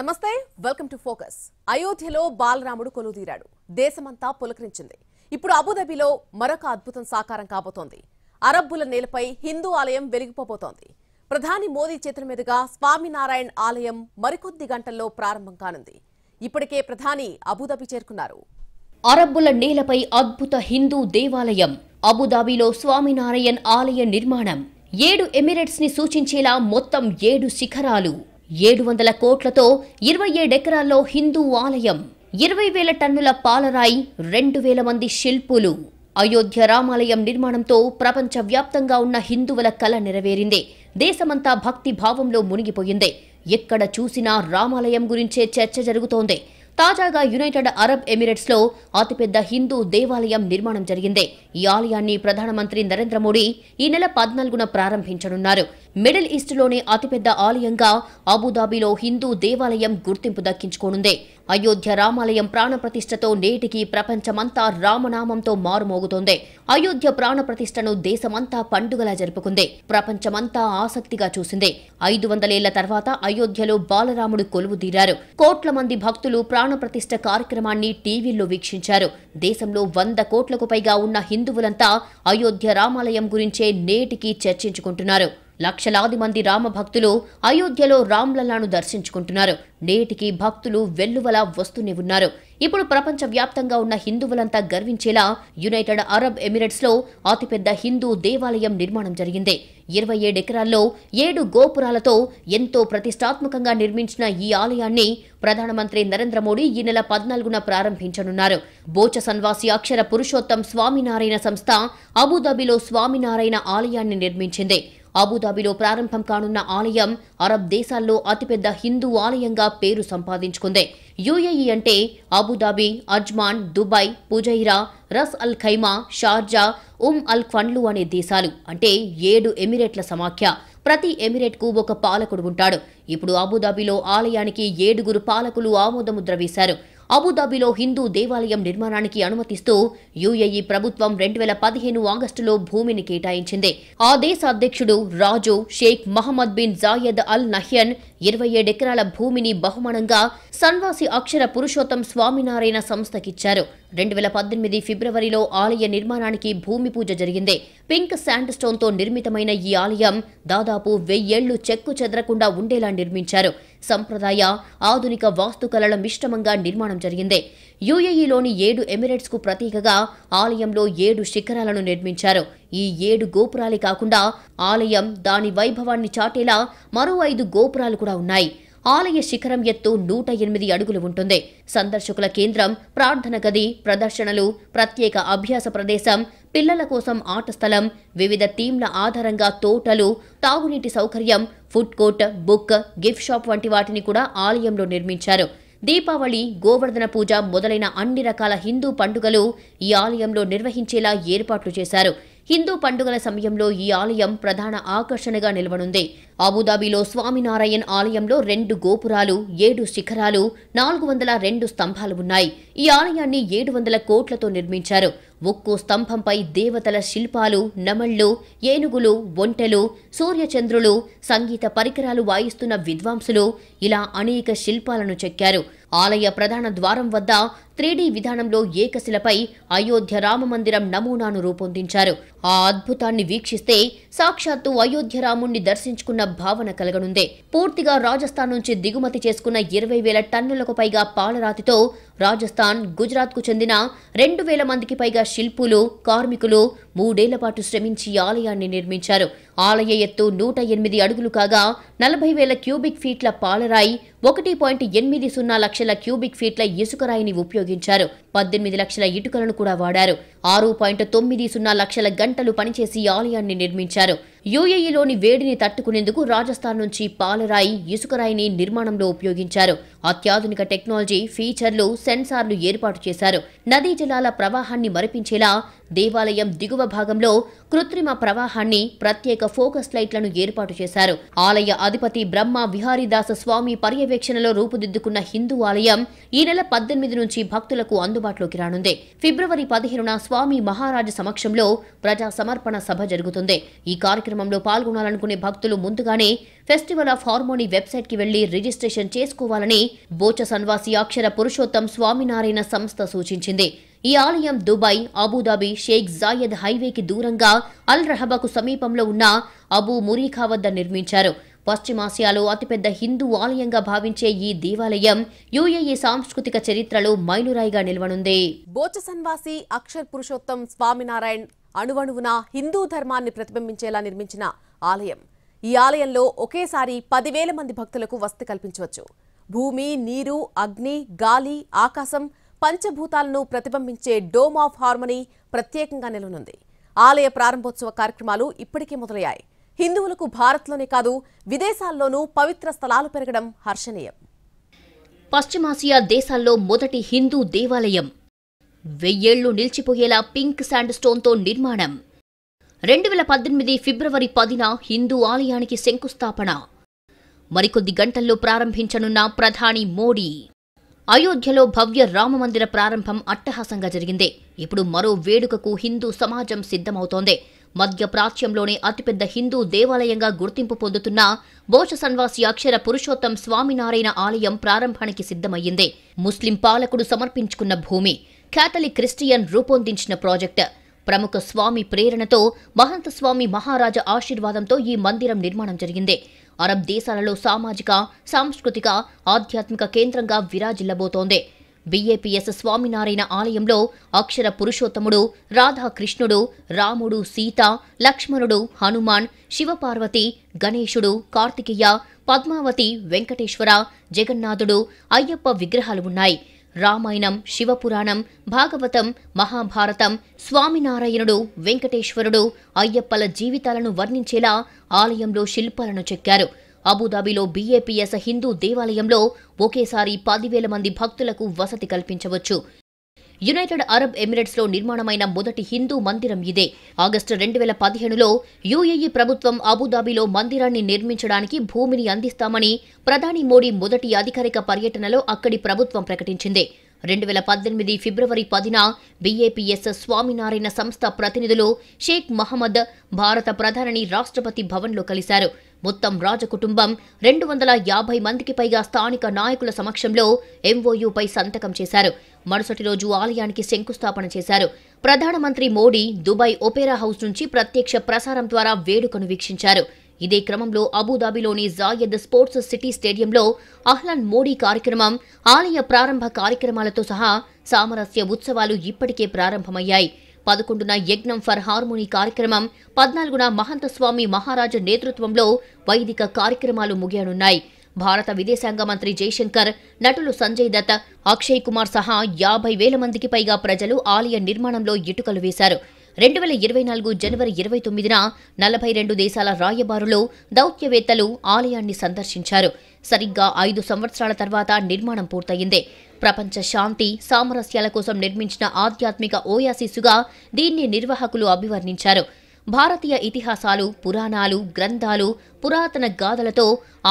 నమస్తే welcome to focus అయోధ్యలో బాలరాముడు కొలుదీరాడు దేశమంతా పులకరించింది ఇప్పుడు అబుదాబిలో మరొక అద్భుతం సాకారం కాబోతోంది అరబ్బుల నేలపై హిందూ ఆలయం వెలిగిపోబోతోంది ప్రధాని మోదీ చేతుల మీదుగా స్వామినారాయణ్ ఆలయం మరికొద్ది గంటల్లో ప్రారంభం కానుంది ఇప్పటికే ప్రధాని అబుదాబి చేరుకున్నారు అరబ్బుల నేలపై అద్భుత హిందూ దేవాలయం అబుదాబిలో స్వామినారాయణ్ ఆలయ నిర్మాణం ఏడు ఎమిరేట్స్ ని సూచించేలా మొత్తం ఏడు శిఖరాలు ఏడు వందల కోట్లతో ఇరవై ఏడెకరాల్లో హిందూ ఆలయం ఇరవై వేల టన్నుల పాలరాయి రెండు వేల మంది శిల్పులు అయోధ్య రామాలయం నిర్మాణంతో ప్రపంచవ్యాప్తంగా ఉన్న హిందువుల కళ నెరవేరిందే దేశమంతా భక్తి భావంలో మునిగిపోయింది ఎక్కడ చూసినా రామాలయం గురించే చర్చ జరుగుతోంది తాజాగా యునైటెడ్ అరబ్ ఎమిరేట్స్ లో అతిపెద్ద హిందూ దేవాలయం నిర్మాణం జరిగింది ఈ ఆలయాన్ని ప్రధానమంత్రి నరేంద్ర మోడీ ఈ నెల పద్నాలుగున ప్రారంభించనున్నారు మిడిల్ ఈస్ట్ లోనే అతిపెద్ద ఆలయంగా అబుదాబీలో హిందూ దేవాలయం గుర్తింపు దక్కించుకోనుంది అయోధ్య రామాలయం ప్రాణప్రతిష్టతో నేటికి ప్రపంచమంతా రామనామంతో మారుమోగుతోంది అయోధ్య ప్రాణప్రతిష్టను దేశమంతా పండుగలా జరుపుకుంది ప్రపంచమంతా ఆసక్తిగా చూసింది ఐదు వందలేళ్ల తర్వాత అయోధ్యలో బాలరాముడు కొలువు తీరారు కోట్ల మంది భక్తులు ప్రాణ ప్రతిష్ట కార్యక్రమాన్ని టీవీల్లో వీక్షించారు దేశంలో వంద కోట్లకు పైగా ఉన్న హిందువులంతా అయోధ్య రామాలయం గురించే నేటికీ చర్చించుకుంటున్నారు లక్షలాది మంది రామభక్తులు అయోధ్యలో రామ్లలాను దర్శించుకుంటున్నారు నేటికి భక్తులు వెల్లువల వస్తూనే ఉన్నారు ఇప్పుడు ప్రపంచ వ్యాప్తంగా ఉన్న హిందువులంతా గర్వించేలా యునైటెడ్ అరబ్ ఎమిరేట్స్లో అతిపెద్ద హిందూ దేవాలయం నిర్మాణం జరిగింది ఇరవై ఏడు ఎకరాల్లో ఏడు గోపురాలతో ఎంతో ప్రతిష్టాత్మకంగా నిర్మించిన ఈ ఆలయాన్ని ప్రధానమంత్రి నరేంద్ర మోడీ ఈ నెల పద్నాలుగున ప్రారంభించనున్నారు బోచ సన్వాసి అక్షర పురుషోత్తం స్వామినారాయణ సంస్థ అబుదాబిలో స్వామినారాయణ ఆలయాన్ని నిర్మించింది అబుదాబిలో ప్రారంభం కానున్న ఆలయం అరబ్ దేశాల్లో అతిపెద్ద హిందూ ఆలయంగా పేరు సంపాదించుకుంది యుఏఈ అంటే Abu Dhabi Ajman Dubai Fujairah Ras Al Khaimah Sharjah Umm Al ఖండ్లు అనే దేశాలు అంటే ఏడు ఎమిరేట్ల సమాఖ్య ప్రతి ఎమిరేట్కు ఒక పాలకుడు ఉంటాడు ఇప్పుడు అబుదాబిలో ఆలయానికి ఏడుగురు పాలకులు ఆమోదముద్ర వేశారు అబుదాబిలో హిందూ దేవాలయం నిర్మాణానికి అనుమతిస్తూ యుఏఈ ప్రభుత్వం రెండు వేల పదిహేను ఆగస్టులో భూమిని కేటాయించింది ఆ దేశ అధ్యక్షుడు రాజు Sheikh Mohammed bin Zayed Al Nahyan ఇరవై ఏడెకరాల భూమిని బహుమానంగా సన్వాసి అక్షర పురుషోత్తం స్వామినారాయణ సంస్థకిచ్చారు రెండు వేల పద్దెనిమిది ఫిబ్రవరిలో ఆలయ నిర్మాణానికి భూమి పూజ జరిగింది పింక్ శాండ్ స్టోన్తో నిర్మితమైన ఈ ఆలయం దాదాపు వెయ్యేళ్లు చెక్కు చెదరకుండా ఉండేలా నిర్మించారు సంప్రదాయ ఆధునిక వాస్తుకళల మిశ్రమంగా నిర్మాణం జరిగింది యుఏఈలోని ఏడు ఎమిరేట్స్కు ప్రతీకగా ఆలయంలో ఏడు శిఖరాలను నిర్మించారు ఈ ఏడు గోపురాలే కాకుండా ఆలయం దాని వైభవాన్ని చాటేలా మరో ఐదు గోపురాలు కూడా ఉన్నాయి ఆలయ శిఖరం ఎత్తు నూట ఎనిమిది అడుగులు ఉంటుంది సందర్శకుల కేంద్రం ప్రార్థన గది ప్రదర్శనలు ప్రత్యేక అభ్యాస ప్రదేశం పిల్లల కోసం ఆట స్థలం వివిధ థీమ్ల ఆధారంగా తోటలు తాగునీటి సౌకర్యం food court book gift shop వంటి వాటిని కూడా ఆలయంలో నిర్మించారు దీపావళి గోవర్ధన పూజ మొదలైన అన్ని రకాల హిందూ పండుగలు ఈ ఆలయంలో నిర్వహించేలా ఏర్పాట్లు చేశారు హిందూ పండుగల సమయంలో ఈ ఆలయం ప్రధాన ఆకర్షణగా నిలవనుంది అబుదాబిలో స్వామినారాయణ్ ఆలయంలో రెండు గోపురాలు ఏడు శిఖరాలు నాలుగు వందల రెండు స్తంభాలు ఉన్నాయి ఈ ఆలయాన్ని ఏడు వందల కోట్లతో నిర్మించారు ఒక్కో స్తంభంపై దేవతల శిల్పాలు నమళ్లు ఏనుగులు ఒంటెలు సూర్యచంద్రులు సంగీత పరికరాలు వాయిస్తున్న విద్వాంసులు ఇలా అనేక శిల్పాలను చెక్కారు ఆలయ ప్రధాన ద్వారం వద్ద త్రీడీ విధానంలో ఏకశిలపై అయోధ్య రామమందిరం నమూనాను రూపొందించారు ఆ అద్భుతాన్ని వీక్షిస్తే సాక్షాత్తు అయోధ్య రాముణ్ణి దర్శించుకున్న భావన కలగనుందే పూర్తిగా రాజస్థాన్ నుంచి దిగుమతి చేసుకున్న ఇరవై వేల టన్నులకు పైగా పాలరాతితో రాజస్థాన్ గుజరాత్కు చెందిన రెండు వేల మందికి పైగా శిల్పులు కార్మికులు మూడేళ్ల పాటు శ్రమించి ఆలయాన్ని నిర్మించారు ఆలయ ఎత్తు నూట ఎనిమిది అడుగులు కాగా నలభై వేల క్యూబిక్ ఫీట్ల పాలరాయి ఒకటి పాయింట్ ఎనిమిది సున్నా లక్షల క్యూబిక్ ఫీట్ల ఇసుకరాయిని ఉపయోగించారు పద్దెనిమిది లక్షల ఇటుకలను కూడా వాడారు ఆరు పాయింట్ తొమ్మిది సున్నా లక్షల గంటలు పనిచేసి ఆలయాన్ని నిర్మించారు యుఏఈలోని వేడిని తట్టుకునేందుకు రాజస్థాన్ నుంచి పాలరాయి ఇసుకరాయిని నిర్మాణంలో ఉపయోగించారు అత్యాధునిక టెక్నాలజీ ఫీచర్లు సెన్సార్లు ఏర్పాటు చేశారు నదీ జలాల ప్రవాహాన్ని మరిపించేలా దేవాలయం దిగువ భాగంలో కృత్రిమ ప్రవాహాన్ని ప్రత్యేక ఫోకస్ లైట్లను ఏర్పాటు చేశారు ఆలయ అధిపతి బ్రహ్మ విహారీదాస స్వామి పర్యవేక్షణలో రూపుదిద్దుకున్న హిందూ ఆలయం ఈ నెల పద్దెనిమిది నుంచి భక్తులకు అందుబాటులోకి రానుంది ఫిబ్రవరి పదిహేనున స్వామి మహారాజు సమక్షంలో ప్రజా సమర్పణ సభ జరుగుతుంది ఈ కార్యక్రమంలో పాల్గొనాలనుకునే భక్తులు ముందుగానే ఫెస్టివల్ ఆఫ్ హార్మోని వెబ్సైట్కి వెళ్లి రిజిస్ట్రేషన్ చేసుకోవాలని బోచ సన్వాసి అక్షర పురుషోత్తం స్వామినారాయణ సంస్థ సూచించింది ఈ ఆలయం దుబాయ్ అబుదాబి షేక్ జాయద్ హైవేకి దూరంగా అల్ రహబాకు సమీపంలో ఉన్న అబు మురీఖా వద్ద నిర్మించారు పశ్చిమాసియాలో అతిపెద్ద హిందూ ఆలయంగా భావించే ఈ దేవాలయం యుఏఈ సాంస్కృతిక చరిత్రలో మైలురాయిగా నిలవనుంది బోచ సన్వాసి అక్షర్ పురుషోత్తం స్వామినారాయణ్ అణువణువున హిందూ ధర్మాన్ని ప్రతిబింబించేలా నిర్మించిన ఆలయం ఈ ఆలయంలో ఒకేసారి పదివేల మంది భక్తులకు వసతి కల్పించవచ్చు భూమి నీరు అగ్ని గాలి ఆకాశం పంచభూతాలను ప్రతిబింబించే డోమ్ ఆఫ్ హార్మనీ ప్రత్యేకంగా నిలవనుంది ఆలయ ప్రారంభోత్సవ కార్యక్రమాలు ఇప్పటికే మొదలయ్యాయి హిందువులకు భారత్లోనే కాదు విదేశాల్లోనూ పవిత్ర స్థలాలు పెరగడం హర్షణీయం పశ్చిమాసియా దేశాల్లో మొదటి హిందూ దేవాలయం వెయ్యేళ్లు నిలిచిపోయేలా పింక్ శాండ్ స్టోన్తో నిర్మాణం రెండు వేల పద్దెనిమిది ఫిబ్రవరి పదిన హిందూ ఆలయానికి శంకుస్థాపన మరికొద్ది గంటల్లో ప్రారంభించనున్న ప్రధాని మోడీ అయోధ్యలో భవ్య రామమందిర ప్రారంభం అట్టహాసంగా జరిగింది ఇప్పుడు మరో వేడుకకు హిందూ సమాజం సిద్ధమవుతోంది మధ్య ప్రాచ్యంలోనే అతిపెద్ద హిందూ దేవాలయంగా గుర్తింపు పొందుతున్న బోష సన్వాసి అక్షర పురుషోత్తం స్వామినారాయణ ఆలయం ప్రారంభానికి సిద్ధమయ్యింది ముస్లిం పాలకుడు సమర్పించుకున్న భూమి కేథలిక్ క్రిస్టియన్ రూపొందించిన ప్రాజెక్టు ప్రముఖ స్వామి ప్రేరణతో మహంత స్వామి మహారాజా ఆశీర్వాదంతో ఈ మందిరం నిర్మాణం జరిగింది అరబ్ దేశాలలో సామాజిక సాంస్కృతిక ఆధ్యాత్మిక కేంద్రంగా విరాజిల్లబోతోంది బిఏపిఎస్ స్వామినారాయణ ఆలయంలో అక్షర పురుషోత్తముడు రాధాకృష్ణుడు రాముడు సీత లక్ష్మణుడు హనుమాన్ శివపార్వతి గణేశుడు కార్తికేయ పద్మావతి వెంకటేశ్వర జగన్నాథుడు అయ్యప్ప విగ్రహాలు ఉన్నాయి రామాయణం శివపురాణం భాగవతం మహాభారతం స్వామినారాయణుడు వెంకటేశ్వరుడు అయ్యప్పల జీవితాలను వర్ణించేలా ఆలయంలో శిల్పాలను చెక్కారు అబుదాబిలో బీఏపీఎస్ హిందూ దేవాలయంలో ఒకేసారి పదివేల మంది భక్తులకు వసతి కల్పించవచ్చు యునైటెడ్ అరబ్ ఎమిరేట్స్లో నిర్మాణమైన మొదటి హిందూ మందిరం ఇదే ఆగస్టు రెండు వేల పదిహేనులో యుఏఈ ప్రభుత్వం అబుదాబిలో మందిరాన్ని నిర్మించడానికి భూమిని అందిస్తామని ప్రధాని మోడీ మొదటి అధికారిక పర్యటనలో అక్కడి ప్రభుత్వం ప్రకటించింది రెండు వేల పద్దెనిమిది ఫిబ్రవరి పదిన బీఏపీఎస్ స్వామినారాయణ సంస్థ ప్రతినిధులు షేక్ మహమ్మద్ భారత ప్రధానిని రాష్ట్రపతి భవన్లో కలిశారు మొత్తం రాజకుటుంబం రెండు వందల యాభై మందికి పైగా స్థానిక నాయకుల సమక్షంలో ఎంఓయూపై సంతకం చేశారు మరుసటి రోజు ఆలయానికి శంకుస్థాపన చేశారు ప్రధానమంత్రి మోడీ దుబాయ్ ఒపేరా హౌస్ నుంచి ప్రత్యక్ష ప్రసారం ద్వారా వేడుకను వీక్షించారు ఇదే క్రమంలో అబుదాబిలోని జాయద్ స్పోర్ట్స్ సిటీ స్టేడియంలో అహ్లాన్ మోడీ కార్యక్రమం ఆలయ ప్రారంభ కార్యక్రమాలతో సహా సామరస్య ఉత్సవాలు ఇప్పటికే ప్రారంభమయ్యాయి పదకొండున యజ్ఞం ఫర్ హార్మోని కార్యక్రమం పద్నాలుగున మహంతస్వామి మహారాజు నేతృత్వంలో వైదిక కార్యక్రమాలు ముగియనున్నాయి భారత విదేశాంగ మంత్రి జయశంకర్ నటులు సంజయ్ దత్ అక్షయ్ కుమార్ సహా యాభై వేల మందికి పైగా ప్రజలు ఆలయ నిర్మాణంలో ఇటుకలు వేశారు రెండు వేల ఇరవై నాలుగు జనవరి ఇరవై తొమ్మిదిన నలభై రెండు దేశాల రాయబారులు దౌత్యవేత్తలు ఆలయాన్ని సందర్శించారు సరిగ్గా ఐదు సంవత్సరాల తర్వాత నిర్మాణం పూర్తయింది ప్రపంచ శాంతి సామరస్యాల కోసం నిర్మించిన ఆధ్యాత్మిక ఓయాసిస్సుగా దీన్ని నిర్వాహకులు అభివర్ణించారు భారతీయ ఇతిహాసాలు పురాణాలు గ్రంథాలు పురాతన గాథలతో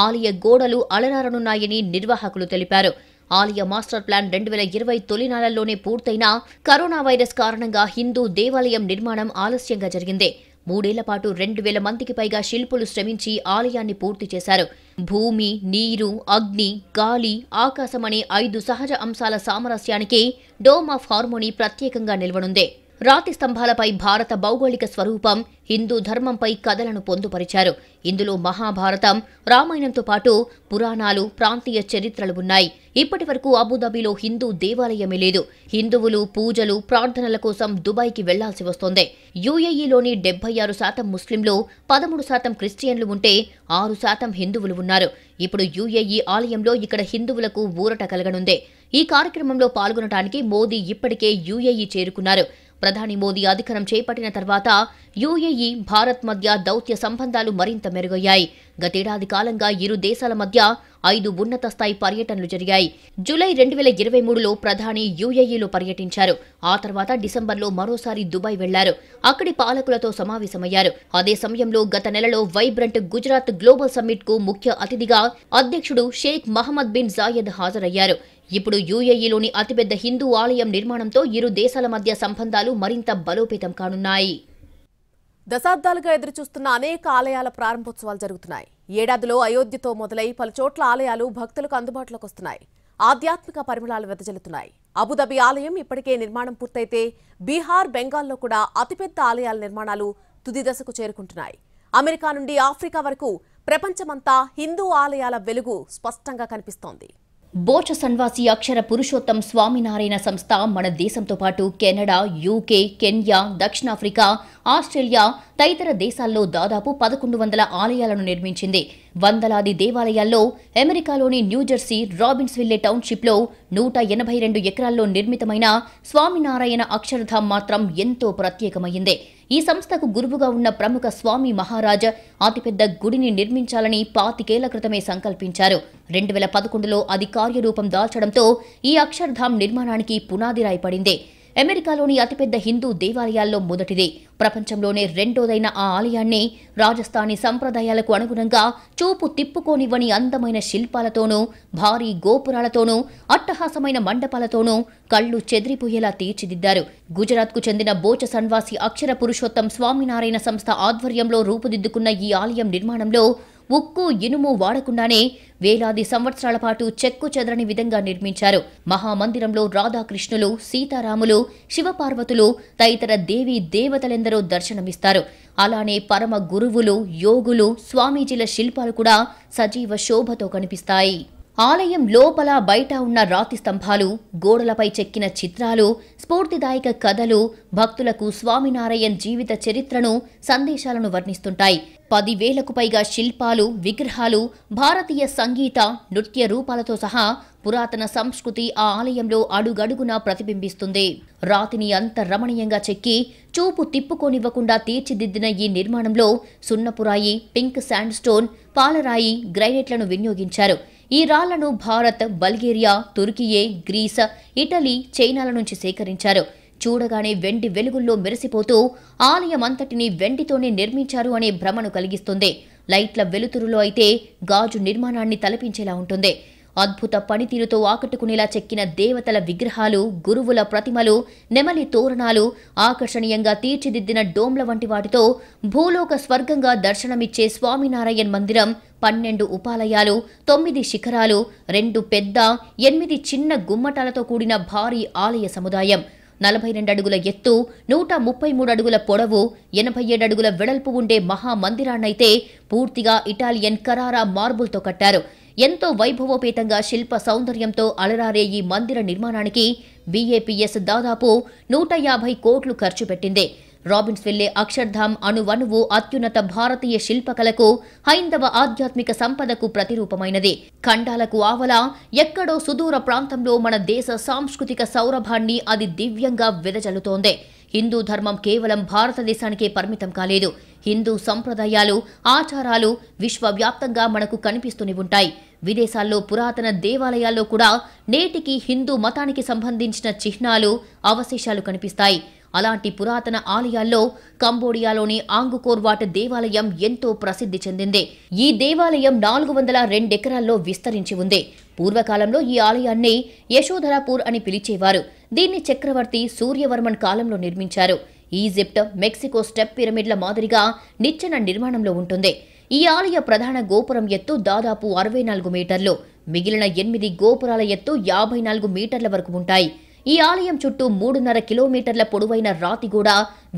ఆలయ గోడలు అలరారనున్నాయని నిర్వాహకులు తెలిపారు ఆలయ మాస్టర్ ప్లాన్ రెండు వేల ఇరవై తొలినాళ్లలోనే పూర్తయిన కరోనా వైరస్ కారణంగా హిందూ దేవాలయం నిర్మాణం ఆలస్యంగా జరిగింది మూడేళ్ల పాటు రెండు వేల మందికి పైగా శిల్పులు శ్రమించి ఆలయాన్ని పూర్తి చేశారు భూమి నీరు అగ్ని గాలి ఆకాశం అనే ఐదు సహజ అంశాల సామరస్యానికి డోమ్ ఆఫ్ హార్మోని ప్రత్యేకంగా నిల్వనుందే రాతి స్తంభాలపై భారత భౌగోళిక స్వరూపం హిందూ ధర్మంపై కథలను పొందుపరిచారు ఇందులో మహాభారతం రామాయణంతో పాటు పురాణాలు ప్రాంతీయ చరిత్రలు ఉన్నాయి ఇప్పటి వరకు అబుదాబిలో హిందూ దేవాలయమే లేదు హిందువులు పూజలు ప్రార్థనల కోసం దుబాయ్కి వెళ్లాల్సి వస్తోంది యుఏఈలోని డెబ్బై ఆరు శాతం ముస్లింలు పదమూడు శాతం క్రిస్టియన్లు ఉంటే ఆరు శాతం హిందువులు ఉన్నారు ఇప్పుడు యుఏఈ ఆలయంలో ఇక్కడ హిందువులకు ఊరట కలగనుంది ఈ కార్యక్రమంలో పాల్గొనడానికి మోదీ ఇప్పటికే యుఏఈ చేరుకున్నారు ప్రధాని మోదీ అధికారం చేపట్టిన తర్వాత యుఏఈ భారత్ మధ్య దౌత్య సంబంధాలు మరింత మెరుగయ్యాయి గతేడాది కాలంగా ఇరు దేశాల మధ్య ఐదు ఉన్నత స్థాయి పర్యటనలు జరిగాయి జూలై రెండు వేల ఇరవై మూడులో ప్రధాని యుఏఈలో పర్యటించారు ఆ తర్వాత డిసెంబర్లో మరోసారి దుబాయ్ వెళ్లారు అక్కడి పాలకులతో సమావేశమయ్యారు అదే సమయంలో గత నెలలో వైబ్రంట్ గుజరాత్ గ్లోబల్ సమ్మిట్ కు ముఖ్య అతిథిగా అధ్యక్షుడు షేక్ మహమ్మద్ బిన్ జాయద్ హాజరయ్యారు ఇప్పుడు యుఏఈలోని అతిపెద్ద హిందూ ఆలయం నిర్మాణంతో ఇరు దేశాల మధ్య సంబంధాలు మరింత బలోపేతం కానున్నాయి దశాబ్దాలుగా ఎదురుచూస్తున్న అనేక ఆలయాల ప్రారంభోత్సవాలు జరుగుతున్నాయి ఏడాదిలో అయోధ్యతో మొదలై పలు చోట్ల ఆలయాలు భక్తులకు అందుబాటులోకి వస్తున్నాయి ఆధ్యాత్మిక పరిమళాలు వెదజల్లుతున్నాయి అబుదాబి ఆలయం ఇప్పటికే నిర్మాణం పూర్తయితే బీహార్ బెంగాల్లో కూడా అతిపెద్ద ఆలయాల నిర్మాణాలు తుది దశకు చేరుకుంటున్నాయి అమెరికా నుండి ఆఫ్రికా వరకు ప్రపంచమంతా హిందూ ఆలయాల వెలుగు స్పష్టంగా కనిపిస్తోంది బోచ సన్వాసి అక్షర పురుషోత్తం స్వామినారాయణ సంస్థ మన దేశంతో పాటు కెనడా యూకే కెన్యా దక్షిణాఫ్రికా ఆస్ట్రేలియా తదితర దేశాల్లో దాదాపు పదకొండు వందల ఆలయాలను నిర్మించింది వందలాది దేవాలయాల్లో అమెరికాలోని న్యూజెర్సీ రాబిన్స్ విల్లే టౌన్షిప్లో నూట ఎనభై రెండు ఎకరాల్లో నిర్మితమైన స్వామినారాయణ అక్షరధాం మాత్రం ఎంతో ప్రత్యేకమైంది ఈ సంస్థకు గురువుగా ఉన్న ప్రముఖ స్వామి మహారాజ అతిపెద్ద గుడిని నిర్మించాలని పాతికేళ్ల క్రితమే సంకల్పించారు రెండు వేల పదకొండులో అది కార్యరూపం దాల్చడంతో ఈ అక్షర్ధాం నిర్మాణానికి పునాది రాయపడింది అమెరికాలోని అతిపెద్ద హిందూ దేవాలయాల్లో మొదటిది ప్రపంచంలోనే రెండోదైన ఆ ఆలయాన్ని రాజస్థానీ సంప్రదాయాలకు అనుగుణంగా చూపు తిప్పుకోనివ్వని అందమైన శిల్పాలతోనూ భారీ గోపురాలతోనూ అట్టహాసమైన మండపాలతోనూ కళ్ళు చెదిరిపోయేలా తీర్చిదిద్దారు గుజరాత్కు చెందిన బోచ సన్వాసి అక్షర పురుషోత్తం స్వామినారాయణ సంస్థ ఆధ్వర్యంలో రూపుదిద్దుకున్న ఈ ఆలయం నిర్మాణంలో ఉక్కు ఇనుము వాడకుండానే వేలాది సంవత్సరాల పాటు చెక్కు చెదరని విధంగా నిర్మించారు మహామందిరంలో రాధాకృష్ణులు సీతారాములు శివపార్వతులు తదితర దేవి దేవతలెందరో దర్శనమిస్తారు అలానే పరమ గురువులు యోగులు స్వామీజీల శిల్పాలు కూడా సజీవ శోభతో కనిపిస్తాయి ఆలయం లోపల బయట ఉన్న రాతి స్తంభాలు గోడలపై చెక్కిన చిత్రాలు స్ఫూర్తిదాయక కథలు భక్తులకు స్వామినారాయణ్ జీవిత చరిత్రను సందేశాలను వర్ణిస్తుంటాయి పదివేలకు పైగా శిల్పాలు విగ్రహాలు భారతీయ సంగీత నృత్య రూపాలతో సహా పురాతన సంస్కృతి ఆ ఆలయంలో అడుగడుగునా ప్రతిబింబిస్తుంది రాతిని అంత రమణీయంగా చెక్కి చూపు తిప్పుకోనివ్వకుండా తీర్చిదిద్దిన ఈ నిర్మాణంలో సున్నపురాయి పింక్ శాండ్ పాలరాయి గ్రైనేట్లను వినియోగించారు ఈ రాళ్లను Bharat Bulgaria Turkiye Greece Italy చైనాల నుంచి సేకరించారు చూడగానే వెండి వెలుగుల్లో మెరిసిపోతూ ఆలయం అంతటిని వెండితోనే నిర్మించారు అనే భ్రమను కలిగిస్తుంది లైట్ల వెలుతురులో అయితే గాజు నిర్మాణాన్ని తలపించేలా ఉంటుంది అద్భుత పనితీరుతో ఆకట్టుకునేలా చెక్కిన దేవతల విగ్రహాలు గురువుల ప్రతిమలు నెమలి తోరణాలు ఆకర్షణీయంగా తీర్చిదిద్దిన డోమ్ల వంటి వాటితో భూలోక స్వర్గంగా దర్శనమిచ్చే స్వామినారాయణ్ మందిరం పన్నెండు ఉపాలయాలు తొమ్మిది శిఖరాలు రెండు పెద్ద ఎనిమిది చిన్న గుమ్మటాలతో కూడిన భారీ ఆలయ సముదాయం నలభై రెండు అడుగుల ఎత్తు నూట ముప్పై మూడు అడుగుల పొడవు ఎనభై ఏడు అడుగుల వెడల్పు ఉండే మహామందిరాన్నైతే పూర్తిగా ఇటాలియన్ కరారా మార్బుల్తో కట్టారు ఎంతో వైభవోపేతంగా శిల్ప సౌందర్యంతో అలరారే ఈ మందిర నిర్మాణానికి బీఏపీఎస్ దాదాపు నూట యాభై కోట్లు ఖర్చు పెట్టింది రాబిన్స్ వెళ్లే అక్షర్ధామ్ అణువణువు అత్యున్నత భారతీయ శిల్పకలకు హైందవ ఆధ్యాత్మిక సంపదకు ప్రతిరూపమైనది ఖండాలకు ఆవల ఎక్కడో సుదూర ప్రాంతంలో మన దేశ సాంస్కృతిక సౌరభాన్ని అది దివ్యంగా వెదజల్లుతోంది హిందూ ధర్మం కేవలం భారతదేశానికే పరిమితం కాలేదు హిందూ సంప్రదాయాలు ఆచారాలు విశ్వవ్యాప్తంగా మనకు కనిపిస్తూనే ఉంటాయి విదేశాల్లో పురాతన దేవాలయాల్లో కూడా నేటికి హిందూ మతానికి సంబంధించిన చిహ్నాలు అవశేషాలు కనిపిస్తాయి అలాంటి పురాతన ఆలయాల్లో కంబోడియాలోని ఆంగుకోర్వాట్ దేవాలయం ఎంతో ప్రసిద్ధి చెందింది ఈ దేవాలయం నాలుగు వందల రెండెకరాల్లో విస్తరించి ఉంది పూర్వకాలంలో ఈ ఆలయాన్ని యశోధరాపూర్ అని పిలిచేవారు దీన్ని చక్రవర్తి సూర్యవర్మన్ కాలంలో నిర్మించారు ఈజిప్ట్ మెక్సికో స్టెప్ పిరమిడ్ల మాదిరిగా నిచ్చెన నిర్మాణంలో ఉంటుంది ఈ ఆలయ ప్రధాన గోపురం ఎత్తు దాదాపు అరవై నాలుగు మీటర్లు మిగిలిన ఎనిమిది గోపురాల ఎత్తు యాభై నాలుగు మీటర్ల వరకు ఉంటాయి ఈ ఆలయం చుట్టూ మూడున్నర కిలోమీటర్ల పొడవైన రాతిగూడ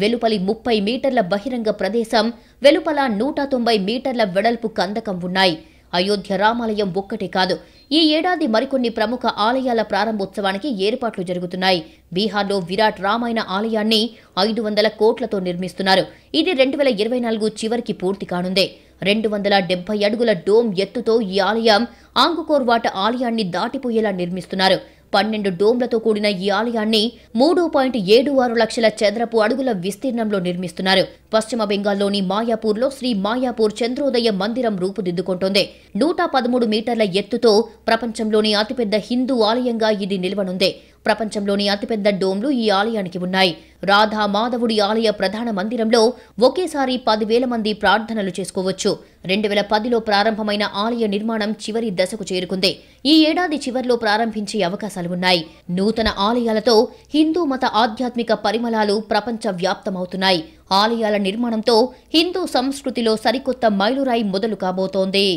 వెలుపలి ముప్పై మీటర్ల బహిరంగ ప్రదేశం వెలుపల నూట తొంభై మీటర్ల వెడల్పు కందకం ఉన్నాయి అయోధ్య రామాలయం ఒక్కటే కాదు ఈ ఏడాది మరికొన్ని ప్రముఖ ఆలయాల ప్రారంభోత్సవానికి ఏర్పాట్లు జరుగుతున్నాయి బీహార్లో విరాట్ రామాయణ ఆలయాన్ని ఐదు వందల కోట్లతో నిర్మిస్తున్నారు ఇది రెండు వేల ఇరవై నాలుగు చివరికి పూర్తి కానుందే రెండు వందల డెబ్బై అడుగుల డోమ్ ఎత్తుతో ఈ ఆలయం ఆంగుకోర్వాట ఆలయాన్ని దాటిపోయేలా నిర్మిస్తున్నారు పన్నెండు డోమ్లతో కూడిన ఈ ఆలయాన్ని మూడు పాయింట్ ఏడు ఆరు లక్షల చదరపు అడుగుల విస్తీర్ణంలో నిర్మిస్తున్నారు పశ్చిమ బెంగాల్లోని మాయాపూర్లో శ్రీ మాయాపూర్ చంద్రోదయ మందిరం రూపుదిద్దుకుంటోంది నూట పదమూడు మీటర్ల ఎత్తుతో ప్రపంచంలోని అతిపెద్ద హిందూ ఆలయంగా ఇది నిల్వనుంది ప్రపంచంలోని అతిపెద్ద డోమ్లు ఈ ఆలయానికి ఉన్నాయి రాధా మాధవుడి ఆలయ ప్రధాన మందిరంలో ఒకేసారి పదివేల మంది ప్రార్థనలు చేసుకోవచ్చు రెండు వేల పదిలో ప్రారంభమైన ఆలయ నిర్మాణం చివరి దశకు చేరుకుంది ఈ ఏడాది చివరిలో ప్రారంభించే అవకాశాలు ఉన్నాయి నూతన ఆలయాలతో హిందూ మత ఆధ్యాత్మిక పరిమళాలు ప్రపంచ వ్యాప్తమవుతున్నాయి ఆలయాల నిర్మాణంతో హిందూ సంస్కృతిలో సరికొత్త మైలురాయి మొదలు కాబోతోంది